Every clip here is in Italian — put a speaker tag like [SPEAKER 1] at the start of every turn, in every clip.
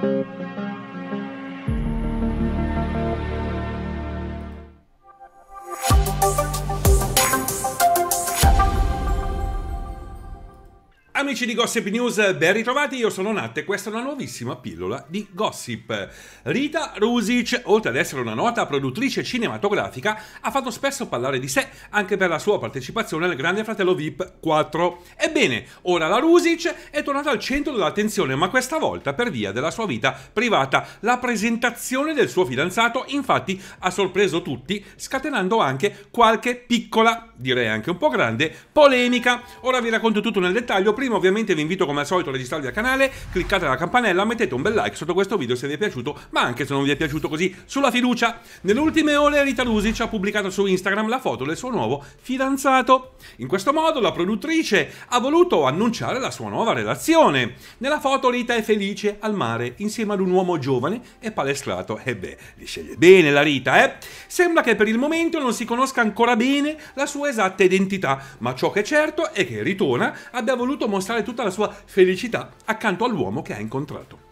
[SPEAKER 1] Thank you. Amici di Gossip News, ben ritrovati, io sono Nat e questa è una nuovissima pillola di gossip. Rita Rusic, oltre ad essere una nota produttrice cinematografica, ha fatto spesso parlare di sé anche per la sua partecipazione al Grande Fratello VIP 4. Ebbene, ora la Rusic è tornata al centro dell'attenzione, ma questa volta per via della sua vita privata. La presentazione del suo fidanzato, infatti, ha sorpreso tutti, scatenando anche qualche piccola, direi anche un po' grande, polemica. Ora vi racconto tutto nel dettaglio prima prima ovviamente vi invito come al solito a registrarvi al canale, cliccate la campanella, mettete un bel like sotto questo video se vi è piaciuto, ma anche se non vi è piaciuto così, sulla fiducia. Nelle ultime ore Rita Lusic ha pubblicato su Instagram la foto del suo nuovo fidanzato. In questo modo la produttrice ha voluto annunciare la sua nuova relazione. Nella foto Rita è felice al mare insieme ad un uomo giovane e palestrato. E eh beh, li sceglie bene la Rita, eh? Sembra che per il momento non si conosca ancora bene la sua esatta identità, ma ciò che è certo è che Ritona abbia voluto mostrare mostrare tutta la sua felicità accanto all'uomo che ha incontrato.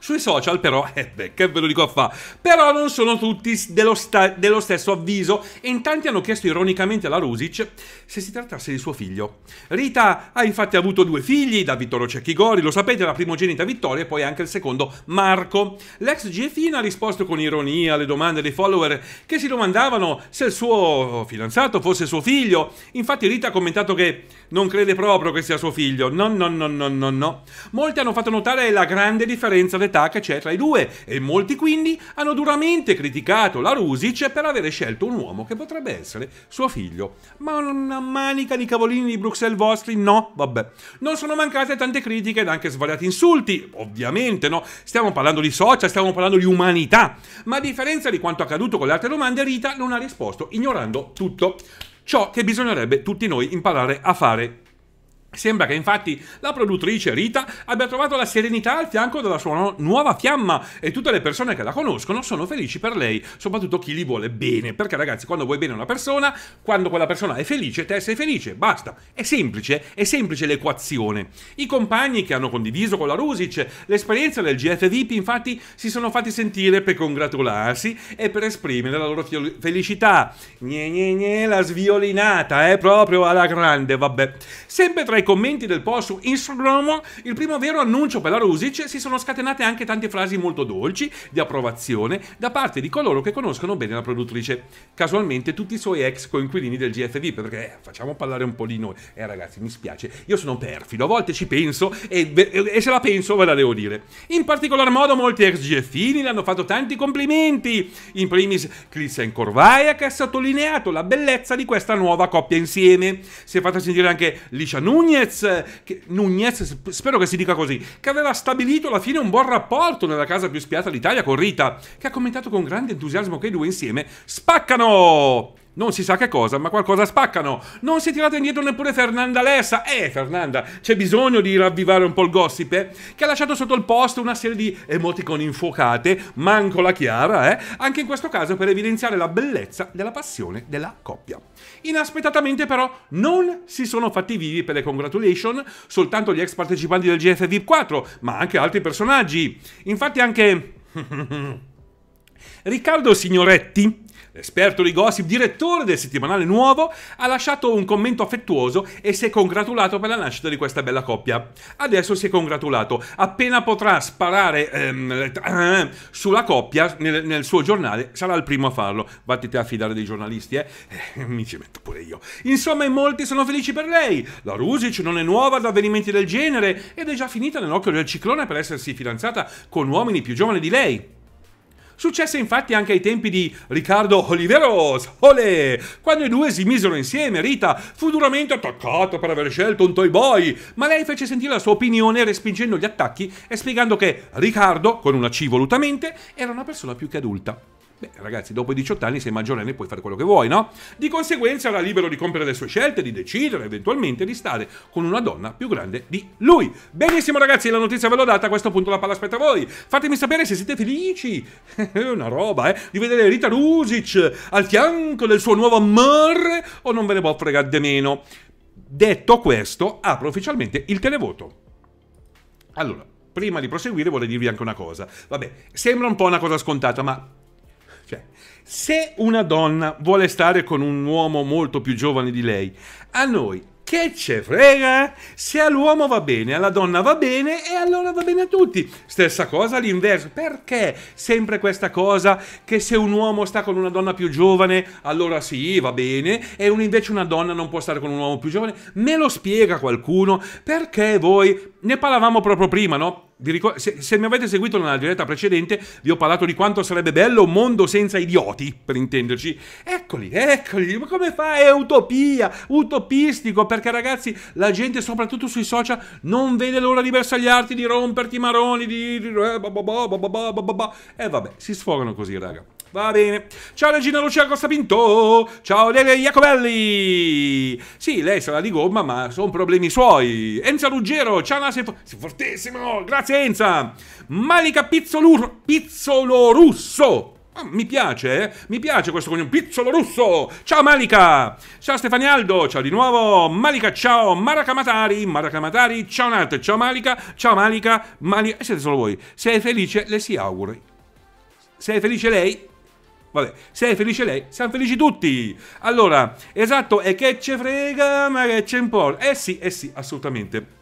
[SPEAKER 1] Sui social però, eh beh, che ve lo dico a fa, però non sono tutti dello, dello, stesso avviso e in tanti hanno chiesto ironicamente alla Rusic se si trattasse di suo figlio. Rita ah, ha infatti avuto due figli da Vittorio Cecchigori, lo sapete, la primogenita Vittoria e poi anche il secondo Marco. L'ex GFina ha risposto con ironia alle domande dei follower che si domandavano se il suo fidanzato fosse suo figlio. Infatti Rita ha commentato che non crede proprio che sia suo figlio. No, no, no, no, no, no. Molti hanno fatto notare la grande differenza età che c'è tra i due e molti quindi hanno duramente criticato la Rusic per aver scelto un uomo che potrebbe essere suo figlio. Ma una manica di cavolini di Bruxelles vostri no, vabbè. Non sono mancate tante critiche ed anche svariati insulti, ovviamente no. Stiamo parlando di social, stiamo parlando di umanità. Ma a differenza di quanto accaduto con le altre domande, Rita non ha risposto, ignorando tutto ciò che bisognerebbe tutti noi imparare a fare. Sembra che infatti la produttrice Rita abbia trovato la serenità al fianco della sua nuova fiamma e tutte le persone che la conoscono sono felici per lei, soprattutto chi li vuole bene, perché ragazzi quando vuoi bene una persona, quando quella persona è felice, te sei felice, basta. È semplice, è semplice l'equazione. I compagni che hanno condiviso con la Rusic l'esperienza del GF VIP infatti si sono fatti sentire per congratularsi e per esprimere la loro felicità. Gne gne gne, la sviolinata, eh, proprio alla grande, vabbè. Sempre tra i commenti del post su Instagram, il primo vero annuncio per la Rusic, si sono scatenate anche tante frasi molto dolci, di approvazione, da parte di coloro che conoscono bene la produttrice. Casualmente tutti i suoi ex coinquilini del GFV, perché eh, facciamo parlare un po' di noi. Eh ragazzi, mi spiace, io sono perfido, a volte ci penso e, e, se la penso ve la devo dire. In particolar modo molti ex GFini le hanno fatto tanti complimenti, in primis Christian Corvaia che ha sottolineato la bellezza di questa nuova coppia insieme. Si è fatta sentire anche Licia Nugna Nunez, eh, che, Nunez, spero che si dica così, che aveva stabilito alla fine un buon rapporto nella casa più spiata d'Italia con Rita, che ha commentato con grande entusiasmo che i due insieme spaccano! non si sa che cosa, ma qualcosa spaccano. Non si è tirata indietro neppure Fernanda Lessa. Eh, Fernanda, c'è bisogno di ravvivare un po' il gossip, eh? Che ha lasciato sotto il post una serie di emoticon infuocate, manco la chiara, eh? Anche in questo caso per evidenziare la bellezza della passione della coppia. Inaspettatamente però non si sono fatti vivi per le congratulations soltanto gli ex partecipanti del GF VIP 4, ma anche altri personaggi. Infatti anche... Riccardo Signoretti, esperto di gossip, direttore del settimanale nuovo, ha lasciato un commento affettuoso e si è congratulato per la nascita di questa bella coppia. Adesso si è congratulato, appena potrà sparare ehm, sulla coppia nel, nel, suo giornale sarà il primo a farlo. Vattete a fidare dei giornalisti, eh? eh? Mi ci metto pure io. Insomma, in molti sono felici per lei. La Rusic non è nuova ad avvenimenti del genere ed è già finita nell'occhio del ciclone per essersi fidanzata con uomini più giovani di lei. Successe infatti anche ai tempi di Riccardo Oliveros, olè, quando i due si misero insieme, Rita fu duramente attaccata per aver scelto un toy boy, ma lei fece sentire la sua opinione respingendo gli attacchi e spiegando che Riccardo, con una C volutamente, era una persona più che adulta. Beh, ragazzi, dopo i 18 anni sei maggiorenne e puoi fare quello che vuoi, no? Di conseguenza era libero di compiere le sue scelte, di decidere eventualmente di stare con una donna più grande di lui. Benissimo, ragazzi, la notizia ve l'ho data, a questo punto la palla aspetta voi. Fatemi sapere se siete felici. È una roba, eh? Di vedere Rita Rusic al fianco del suo nuovo amore o non ve ne può fregare di meno. Detto questo, apro ufficialmente il televoto. Allora, prima di proseguire vorrei dirvi anche una cosa. Vabbè, sembra un po' una cosa scontata, ma cioè, se una donna vuole stare con un uomo molto più giovane di lei, a noi che ce frega? Se all'uomo va bene, alla donna va bene e allora va bene a tutti. Stessa cosa all'inverso. Perché sempre questa cosa che se un uomo sta con una donna più giovane, allora sì, va bene, e invece una donna non può stare con un uomo più giovane? Me lo spiega qualcuno? Perché voi, ne parlavamo proprio prima, no? Ricor- se, se, mi avete seguito nella diretta precedente, vi ho parlato di quanto sarebbe bello un mondo senza idioti, per intenderci. Eccoli, eccoli, ma come fa? È utopia, utopistico, perché ragazzi, la gente, soprattutto sui social, non vede l'ora di bersagliarti, di romperti i maroni, di... E eh, eh, vabbè, si sfogano così, raga. Va bene. Ciao Regina Lucia Costa Pinto. Ciao Lele Iacobelli. Sì, lei sarà di gomma, ma sono problemi suoi. Enza Ruggero. Ciao Nase. Sei fortissimo. Grazie Enza. Malika Pizzolur... Pizzolo Russo. Ah, mi piace, eh? mi piace questo cognome, Pizzolo Russo! Ciao Malika! Ciao Stefani Aldo. ciao di nuovo! Malika, ciao! Marakamatari, Marakamatari, ciao Nat, ciao Malika, ciao Malika, Malika... E eh, siete solo voi. Sei felice, le si auguri. Sei felice lei, Vabbè, se è felice lei, siamo felici tutti. Allora, esatto, e che ce frega, ma che ce importa? Eh sì, eh sì, assolutamente.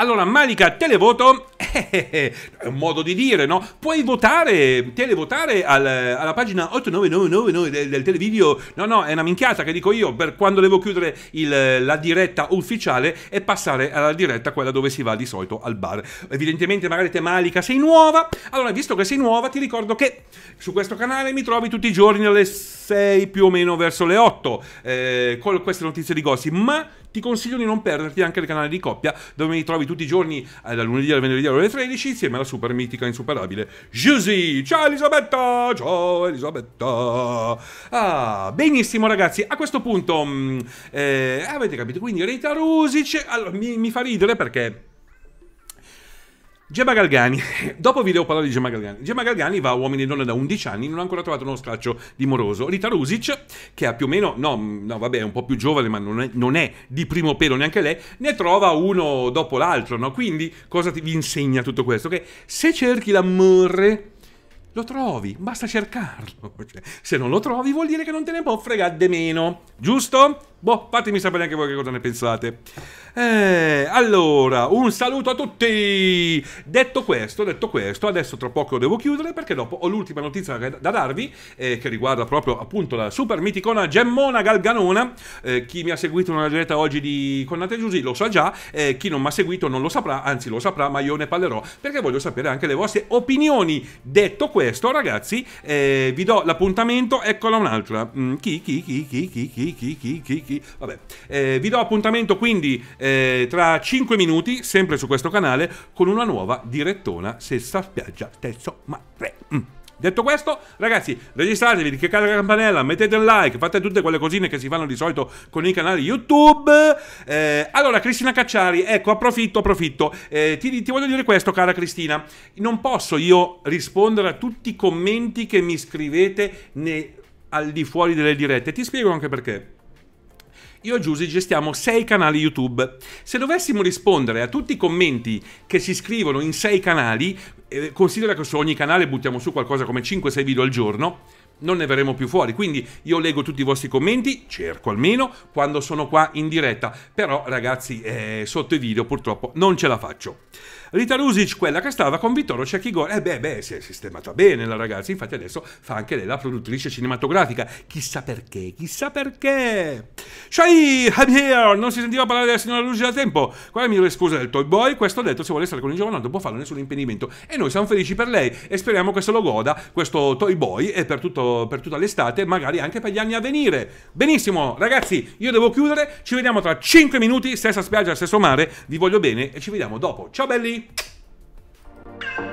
[SPEAKER 1] Allora, Malika, televoto è un modo di dire, no? Puoi votare, televotare al, alla pagina 8999 del, del, televideo. No, no, è una minchiata che dico io per quando devo chiudere il, la diretta ufficiale e passare alla diretta, quella dove si va di solito al bar. Evidentemente, magari te Malika sei nuova. Allora, visto che sei nuova, ti ricordo che su questo canale mi trovi tutti i giorni alle 6 più o meno verso le 8 eh, con queste notizie di gossip, ma ti consiglio di non perderti anche il canale di coppia dove mi trovi tutti i giorni eh, da lunedì al venerdì alle 13 insieme alla super mitica insuperabile Giusy. Ciao Elisabetta! Ciao Elisabetta! Ah, benissimo ragazzi, a questo punto mh, mm, eh, avete capito, quindi Rita Rusic allora, mi, mi fa ridere perché Gemma Galgani, dopo vi devo parlare di Gemma Galgani. Gemma Galgani va a uomini e donne da 11 anni, non ha ancora trovato uno straccio di moroso. Rita Rusic, che ha più o meno, no, no vabbè, è un po' più giovane, ma non è, non è, di primo pelo neanche lei, ne trova uno dopo l'altro, no? Quindi cosa ti, vi insegna tutto questo? Che se cerchi l'amore, lo trovi, basta cercarlo. Cioè, se non lo trovi vuol dire che non te ne può fregare di meno, giusto? Boh, fatemi sapere anche voi che cosa ne pensate. Eh, allora, un saluto a tutti! Detto questo, detto questo, adesso tra poco devo chiudere perché dopo ho l'ultima notizia da darvi eh, che riguarda proprio appunto la super miticona Gemmona Galganona. Eh, chi mi ha seguito nella diretta oggi di Connate Giusy lo sa già, chi non mi ha seguito non lo saprà, anzi lo saprà, ma io ne parlerò perché voglio sapere anche le vostre opinioni. Detto questo, ragazzi, vi do l'appuntamento, eccola un'altra. Mm, chi, chi, chi, chi, chi, chi, chi, chi, chi antichi. Vabbè, eh, vi do appuntamento quindi eh, tra 5 minuti, sempre su questo canale, con una nuova direttona Sessa Spiaggia Terzo Mare. Mm. Detto questo, ragazzi, registratevi, cliccate la campanella, mettete un like, fate tutte quelle cosine che si fanno di solito con i canali YouTube. Eh, allora, Cristina Cacciari, ecco, approfitto, approfitto. Eh, ti, ti, voglio dire questo, cara Cristina. Non posso io rispondere a tutti i commenti che mi scrivete ne, al di fuori delle dirette. Ti spiego anche perché. Io e Giusy gestiamo 6 canali YouTube. Se dovessimo rispondere a tutti i commenti che si scrivono in 6 canali, eh, considera che su ogni canale buttiamo su qualcosa come 5-6 video al giorno, non ne verremo più fuori. Quindi io leggo tutti i vostri commenti, cerco almeno, quando sono qua in diretta. Però ragazzi, eh, sotto i video purtroppo non ce la faccio. Rita Rusic, quella che stava con Vittorio Cecchigone, eh beh, beh, si è sistemata bene la ragazza, infatti adesso fa anche lei la produttrice cinematografica, chissà perché, chissà perché. Shai I'm here, non si sentiva parlare della signora Rusic da tempo, qual è la migliore scusa del Toy Boy? Questo detto, se vuole stare con il giovane non può farlo nessun impedimento, e noi siamo felici per lei, e speriamo che se lo goda questo Toy Boy, e per, tutto, per tutta l'estate, magari anche per gli anni a venire. Benissimo, ragazzi, io devo chiudere, ci vediamo tra 5 minuti, stessa spiaggia, stesso mare, vi voglio bene, e ci vediamo dopo. Ciao belli! baby.